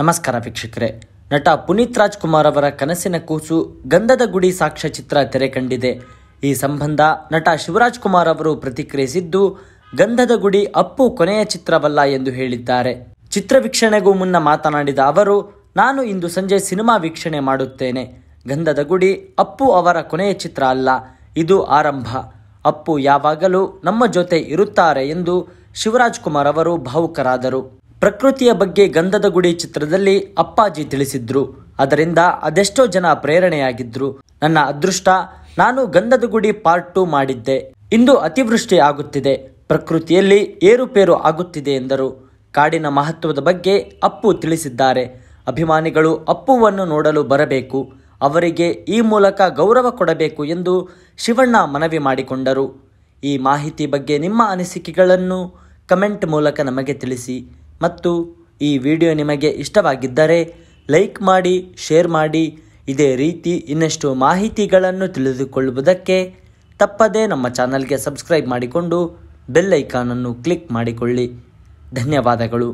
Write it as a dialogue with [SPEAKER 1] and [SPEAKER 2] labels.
[SPEAKER 1] ನಮಸ್ಕಾರ ವೀಕ್ಷಕರೇ ನಟ ಪುನೀತ್ ರಾಜ್ಕುಮಾರ್ ಅವರ ಕನಸಿನ ಕೂಸು ಗಂಧದ ಗುಡಿ ಸಾಕ್ಷ್ಯ ಚಿತ್ರ ತೆರೆ ಕಂಡಿದೆ ಈ ಸಂಬಂಧ ನಟ ಶಿವರಾಜ್ ಕುಮಾರ್ ಅವರು ಪ್ರತಿಕ್ರಿಯಿಸಿದ್ದು ಗಂಧದ ಗುಡಿ ಅಪ್ಪು ಕೊನೆಯ ಚಿತ್ರವಲ್ಲ ಎಂದು ಹೇಳಿದ್ದಾರೆ ಚಿತ್ರ ವೀಕ್ಷಣೆಗೂ ಮುನ್ನ ಮಾತನಾಡಿದ ಅವರು ನಾನು ಇಂದು ಸಂಜೆ ಸಿನಿಮಾ ವೀಕ್ಷಣೆ ಮಾಡುತ್ತೇನೆ ಗಂಧದ ಗುಡಿ ಅಪ್ಪು ಅವರ ಕೊನೆಯ ಚಿತ್ರ ಅಲ್ಲ ಇದು ಆರಂಭ ಅಪ್ಪು ಯಾವಾಗಲೂ ನಮ್ಮ ಜೊತೆ ಇರುತ್ತಾರೆ ಎಂದು ಶಿವರಾಜ್ ಕುಮಾರ್ ಅವರು ಭಾವುಕರಾದರು ಪ್ರಕೃತಿಯ ಬಗ್ಗೆ ಗಂಧದ ಗುಡಿ ಚಿತ್ರದಲ್ಲಿ ಅಪ್ಪಾಜಿ ತಿಳಿಸಿದ್ರು ಅದರಿಂದ ಅದೆಷ್ಟೋ ಜನ ಪ್ರೇರಣೆಯಾಗಿದ್ರು ನನ್ನ ಅದೃಷ್ಟ ನಾನು ಗಂಧದ ಗುಡಿ ಪಾರ್ಟ್ ಟು ಮಾಡಿದ್ದೆ ಇಂದು ಅತಿವೃಷ್ಟಿ ಆಗುತ್ತಿದೆ ಪ್ರಕೃತಿಯಲ್ಲಿ ಏರುಪೇರು ಆಗುತ್ತಿದೆ ಎಂದರು ಕಾಡಿನ ಮಹತ್ವದ ಬಗ್ಗೆ ಅಪ್ಪು ತಿಳಿಸಿದ್ದಾರೆ ಅಭಿಮಾನಿಗಳು ಅಪ್ಪುವನ್ನು ನೋಡಲು ಬರಬೇಕು ಅವರಿಗೆ ಈ ಮೂಲಕ ಗೌರವ ಕೊಡಬೇಕು ಎಂದು ಶಿವಣ್ಣ ಮನವಿ ಮಾಡಿಕೊಂಡರು ಈ ಮಾಹಿತಿ ಬಗ್ಗೆ ನಿಮ್ಮ ಅನಿಸಿಕೆಗಳನ್ನು ಕಮೆಂಟ್ ಮೂಲಕ ನಮಗೆ ತಿಳಿಸಿ ಮತ್ತು ಈ ವಿಡಿಯೋ ನಿಮಗೆ ಇಷ್ಟವಾಗಿದ್ದರೆ ಲೈಕ್ ಮಾಡಿ ಶೇರ್ ಮಾಡಿ ಇದೇ ರೀತಿ ಇನ್ನಷ್ಟು ಮಾಹಿತಿಗಳನ್ನು ತಿಳಿದುಕೊಳ್ಳುವುದಕ್ಕೆ ತಪ್ಪದೇ ನಮ್ಮ ಚಾನಲ್ಗೆ ಸಬ್ಸ್ಕ್ರೈಬ್ ಮಾಡಿಕೊಂಡು ಬೆಲ್ ಐಕಾನನ್ನು ಕ್ಲಿಕ್ ಮಾಡಿಕೊಳ್ಳಿ ಧನ್ಯವಾದಗಳು